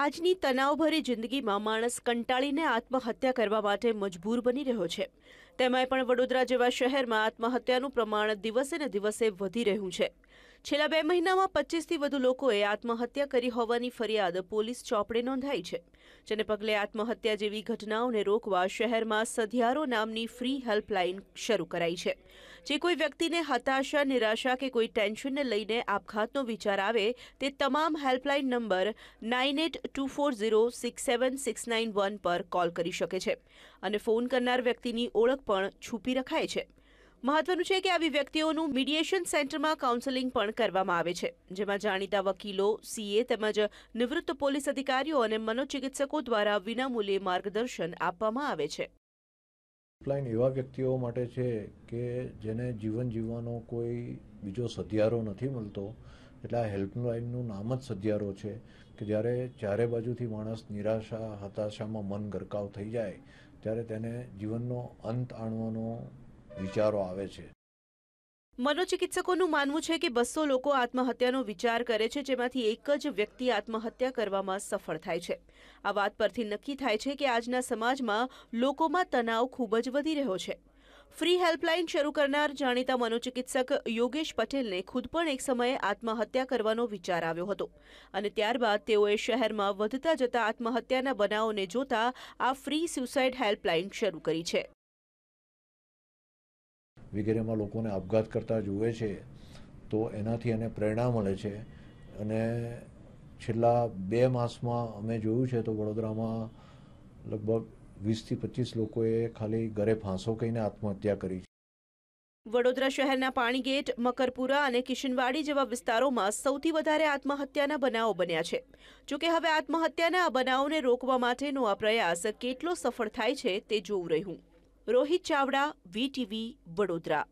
આજની તનાવભરી જિંદગીમાં માણસ કંટાળીને આત્મહત્યા કરવા માટે મજબૂર બની રહ્યો છે તેમાંય પણ વડોદરા જેવા શહેરમાં આત્મહત્યાનું પ્રમાણ દિવસે ને દિવસે વધી રહ્યું છે છેલ્લા બે મહિનામાં પચીસથી વધુ લોકોએ આત્મહત્યા કરી હોવાની ફરિયાદ પોલીસ ચોપડે નોંધાઈ છે જેને પગલે આત્મહત્યા જેવી ઘટનાઓને રોકવા શહેરમાં સધિયારો નામની ફ્રી હેલ્પલાઇન શરૂ કરાઈ છે જે કોઈ વ્યક્તિને હતાશા નિરાશા કે કોઈ ટેન્શનને લઈને આપઘાતનો વિચાર આવે તે તમામ helpline number nine eight two four zero six seven six nine one પર કોલ કરી શકે છે અને ફોન કરનાર વ્યક્તિની ઓળખ પણ છૂપી રખાય છે મહત્વનું છે કે આવી વ્યક્તિઓનું મીડિયેશન સેન્ટરમાં કાઉન્સેલિંગ પણ કરવામાં આવે છે જેમાં જાણીતા વકીલો સીએ તેમજ નિવૃત્ત પોલીસ અધિકારીઓ અને મનોચિકિત્સકો દ્વારા વિનામૂલ્યે માર્ગદર્શન આપવામાં આવે છે હેલ્પલાઇન એવા વ્યક્તિઓ માટે છે કે જેને જીવન જીવવાનો કોઈ બીજો સધિયારો નથી મળતો એટલે આ હેલ્પલાઇનનું નામ જ સધિયારો છે કે જ્યારે ચારે બાજુથી માણસ નિરાશા હતાશામાં મન ગરકાવ થઈ જાય ત્યારે તેને જીવનનો અંત આણવાનો વિચારો આવે છે મનોચિકિત્સકોનું માનવું છે કે બસો લોકો આત્મહત્યાનો વિચાર કરે છે જેમાંથી એક જ વ્યક્તિ આત્મહત્યા કરવામાં સફળ થાય છે આ વાત પરથી નક્કી થાય છે કે આજના સમાજમાં લોકોમાં તણાવ ખૂબ જ વધી રહ્યો છે ફ્રી હેલ્પલાઇન શરૂ કરનાર જાણીતા મનોચિકિત્સક યોગેશ પટેલને ખુદ પણ એક સમયે આત્મહત્યા કરવાનો વિચાર આવ્યો હતો અને ત્યારબાદ તેઓએ શહેરમાં વધતા જતા આત્મહત્યાના બનાવોને જોતા આ ફ્રી સ્યુસાઇડ હેલ્પલાઇન શરૂ કરી છે વગેરેમાં લોકોને આપઘાત કરતા જુએ છે તો એનાથી એને પ્રેરણા મળે છે અને છેલ્લા બે માસમાં અમે જોયું છે તો વડોદરામાં લગભગ વીસથી પચીસ લોકોએ ખાલી ઘરે ફાંસો કહીને આત્મહત્યા કરી છે વડોદરા શહેરના પાણીગેટ મકરપુરા અને કિશનવાડી જેવા વિસ્તારોમાં સૌથી વધારે આત્મહત્યાના બનાવો બન્યા છે જોકે હવે આત્મહત્યાના આ બનાવોને રોકવા માટેનો આ પ્રયાસ કેટલો સફળ થાય છે તે જોવું રહ્યું રોહિત ચાવડા વીટીવી વડોદરા